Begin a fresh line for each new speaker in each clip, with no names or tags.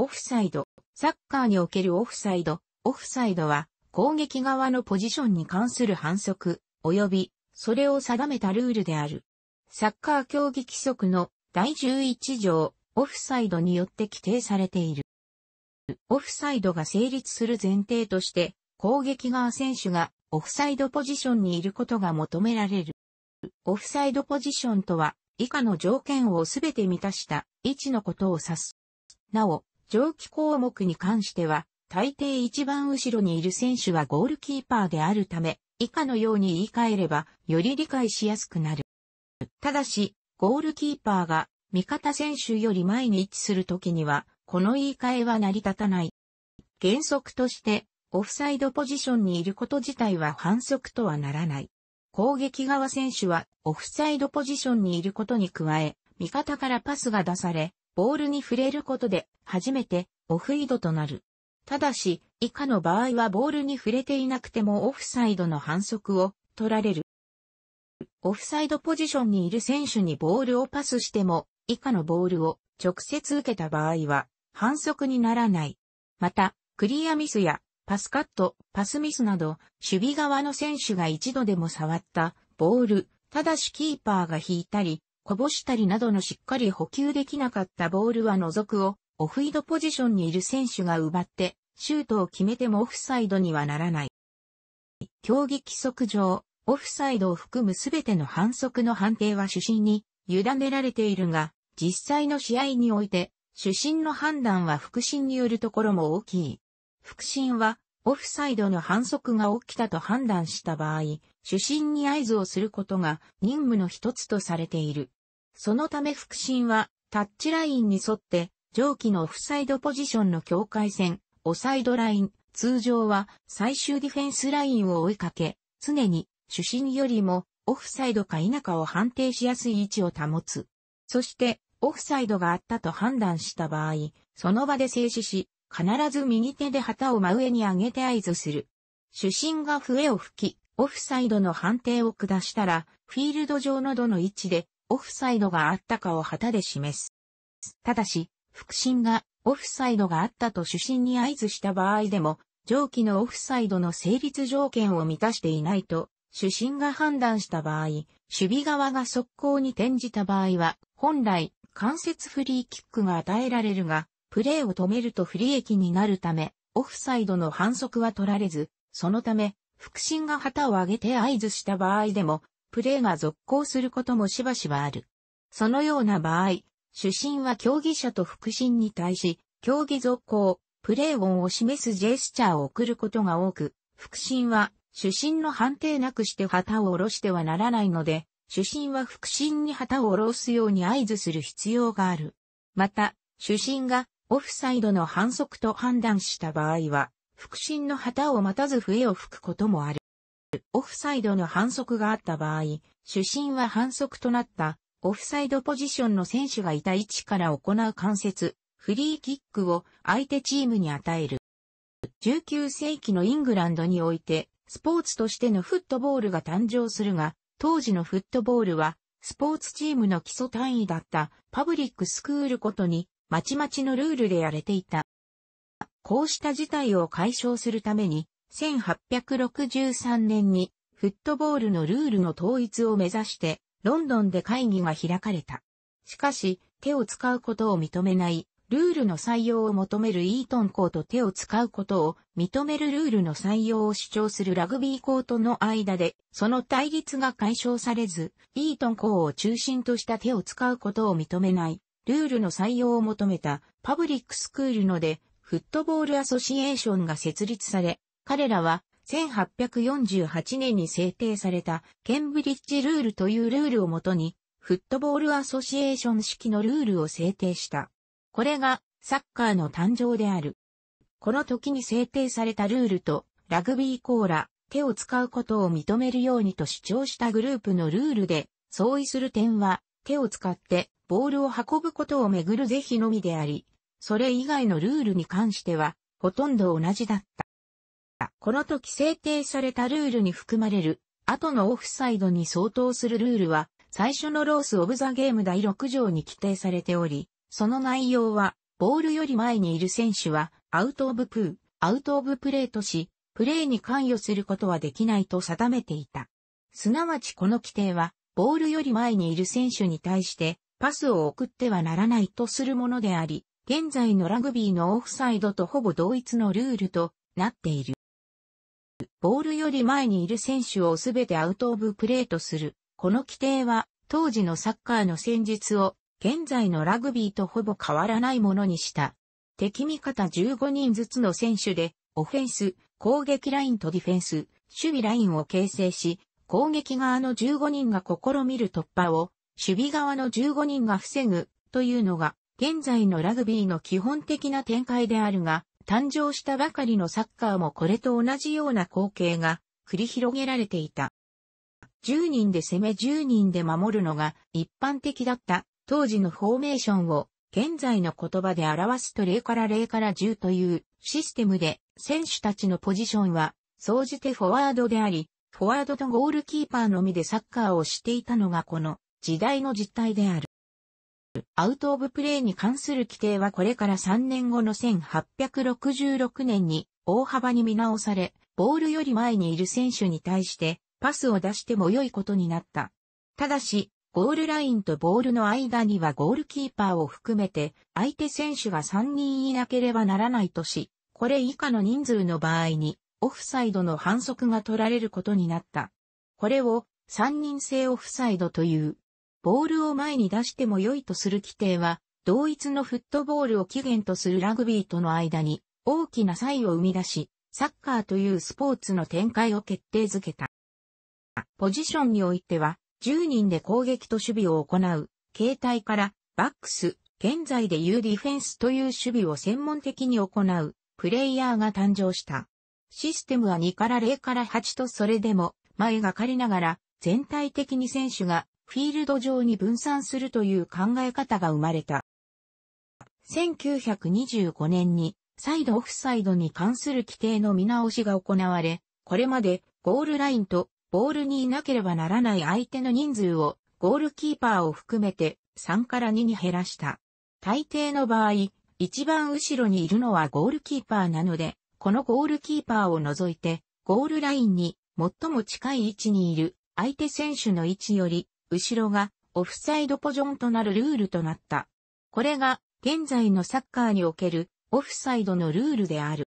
オフサイド。サッカーにおけるオフサイド。オフサイドは攻撃側のポジションに関する反則、及びそれを定めたルールである。サッカー競技規則の第11条オフサイドによって規定されている。オフサイドが成立する前提として攻撃側選手がオフサイドポジションにいることが求められる。オフサイドポジションとは以下の条件をすべて満たした位置のことを指す。なお、上記項目に関しては、大抵一番後ろにいる選手はゴールキーパーであるため、以下のように言い換えれば、より理解しやすくなる。ただし、ゴールキーパーが味方選手より前に位置するときには、この言い換えは成り立たない。原則として、オフサイドポジションにいること自体は反則とはならない。攻撃側選手はオフサイドポジションにいることに加え、味方からパスが出され、ボールに触れることで初めてオフイドとなる。ただし、以下の場合はボールに触れていなくてもオフサイドの反則を取られる。オフサイドポジションにいる選手にボールをパスしても、以下のボールを直接受けた場合は反則にならない。また、クリアミスやパスカット、パスミスなど、守備側の選手が一度でも触ったボール、ただしキーパーが引いたり、こぼしたりなどのしっかり補給できなかったボールは除くを、オフイドポジションにいる選手が奪って、シュートを決めてもオフサイドにはならない。競技規則上、オフサイドを含むすべての反則の判定は主審に委ねられているが、実際の試合において、主審の判断は副審によるところも大きい。副審は、オフサイドの反則が起きたと判断した場合、主審に合図をすることが任務の一つとされている。そのため腹心はタッチラインに沿って上記のオフサイドポジションの境界線、オサイドライン、通常は最終ディフェンスラインを追いかけ、常に主審よりもオフサイドか否かを判定しやすい位置を保つ。そしてオフサイドがあったと判断した場合、その場で静止し、必ず右手で旗を真上に上げて合図する。主審が笛を吹き、オフサイドの判定を下したら、フィールド上のどの位置でオフサイドがあったかを旗で示す。ただし、腹心がオフサイドがあったと主審に合図した場合でも、上記のオフサイドの成立条件を満たしていないと、主審が判断した場合、守備側が速攻に転じた場合は、本来、間接フリーキックが与えられるが、プレーを止めると不利益になるため、オフサイドの反則は取られず、そのため、腹心が旗を上げて合図した場合でも、プレーが続行することもしばしばある。そのような場合、主審は競技者と副審に対し、競技続行、プレー音を示すジェスチャーを送ることが多く、副審は主審の判定なくして旗を下ろしてはならないので、主審は副審に旗を下ろすように合図する必要がある。また、主審がオフサイドの反則と判断した場合は、副審の旗を待たず笛を吹くこともある。オフサイドの反則があった場合、主審は反則となったオフサイドポジションの選手がいた位置から行う関節、フリーキックを相手チームに与える。19世紀のイングランドにおいて、スポーツとしてのフットボールが誕生するが、当時のフットボールは、スポーツチームの基礎単位だったパブリックスクールことに、まちまちのルールでやれていた。こうした事態を解消するために、1863年にフットボールのルールの統一を目指してロンドンで会議が開かれた。しかし手を使うことを認めないルールの採用を求めるイートン校と手を使うことを認めるルールの採用を主張するラグビー校との間で、その対立が解消されず、イートン校を中心とした手を使うことを認めない、ルールの採用を求めたパブリックスクールので、フットボールアソシエーションが設立され、彼らは1848年に制定されたケンブリッジルールというルールをもとに、フットボールアソシエーション式のルールを制定した。これがサッカーの誕生である。この時に制定されたルールとラグビーコーラ、手を使うことを認めるようにと主張したグループのルールで相違する点は手を使ってボールを運ぶことをめぐる是非のみであり、それ以外のルールに関してはほとんど同じだった。この時制定されたルールに含まれる、後のオフサイドに相当するルールは、最初のロース・オブ・ザ・ゲーム第6条に規定されており、その内容は、ボールより前にいる選手は、アウト・オブ・プー、アウト・オブ・プレーとし、プレーに関与することはできないと定めていた。すなわちこの規定は、ボールより前にいる選手に対して、パスを送ってはならないとするものであり、現在のラグビーのオフサイドとほぼ同一のルールとなっている。ボールより前にいる選手をすべてアウトオブプレーとする。この規定は、当時のサッカーの戦術を、現在のラグビーとほぼ変わらないものにした。敵味方15人ずつの選手で、オフェンス、攻撃ラインとディフェンス、守備ラインを形成し、攻撃側の15人が試みる突破を、守備側の15人が防ぐ、というのが、現在のラグビーの基本的な展開であるが、誕生したばかりのサッカーもこれと同じような光景が繰り広げられていた。10人で攻め10人で守るのが一般的だった当時のフォーメーションを現在の言葉で表すと0から0から10というシステムで選手たちのポジションは総じてフォワードであり、フォワードとゴールキーパーのみでサッカーをしていたのがこの時代の実態である。プ、アウトオブプレーに関する規定はこれから3年後の1866年に大幅に見直され、ボールより前にいる選手に対してパスを出しても良いことになった。ただし、ゴールラインとボールの間にはゴールキーパーを含めて相手選手が3人いなければならないとし、これ以下の人数の場合にオフサイドの反則が取られることになった。これを3人制オフサイドという。ボールを前に出しても良いとする規定は、同一のフットボールを起源とするラグビーとの間に大きな差異を生み出し、サッカーというスポーツの展開を決定づけた。ポジションにおいては、10人で攻撃と守備を行う、形態から、バックス、現在でいうディフェンスという守備を専門的に行う、プレイヤーが誕生した。システムは2から0から8とそれでも、前がかりながら、全体的に選手がフィールド上に分散するという考え方が生まれた。1925年に、サイドオフサイドに関する規定の見直しが行われ、これまでゴールラインとボールにいなければならない相手の人数をゴールキーパーを含めて3から2に減らした。大抵の場合、一番後ろにいるのはゴールキーパーなので、このゴールキーパーを除いて、ゴールラインに最も近い位置にいる相手選手の位置より後ろがオフサイドポジョンとなるルールとなった。これが現在のサッカーにおけるオフサイドのルールである。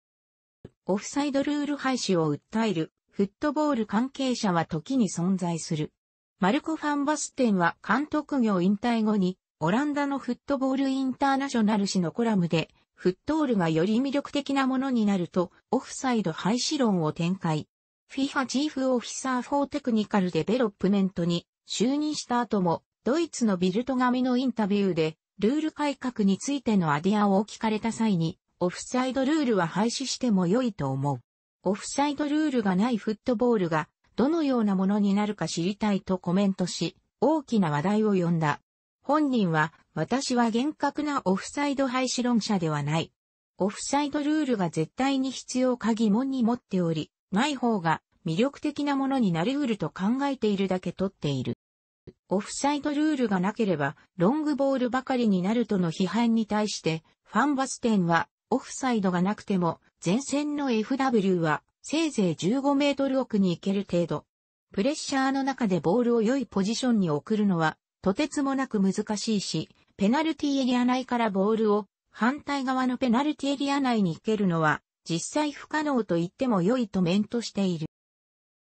オフサイドルール廃止を訴えるフットボール関係者は時に存在する。マルコ・ファンバステンは監督業引退後にオランダのフットボールインターナショナル誌のコラムでフットールがより魅力的なものになるとオフサイド廃止論を展開。FIFA チーフオフィサーフォーテクニカルデベロップメントに就任した後も、ドイツのビルト紙のインタビューで、ルール改革についてのアディアを聞かれた際に、オフサイドルールは廃止しても良いと思う。オフサイドルールがないフットボールが、どのようなものになるか知りたいとコメントし、大きな話題を呼んだ。本人は、私は厳格なオフサイド廃止論者ではない。オフサイドルールが絶対に必要か疑問に持っており、ない方が魅力的なものになり得ると考えているだけ取っている。オフサイドルールがなければロングボールばかりになるとの批判に対してファンバステンはオフサイドがなくても前線の FW はせいぜい15メートル奥に行ける程度。プレッシャーの中でボールを良いポジションに送るのはとてつもなく難しいし、ペナルティエリア内からボールを反対側のペナルティエリア内に行けるのは実際不可能と言っても良いと面としている。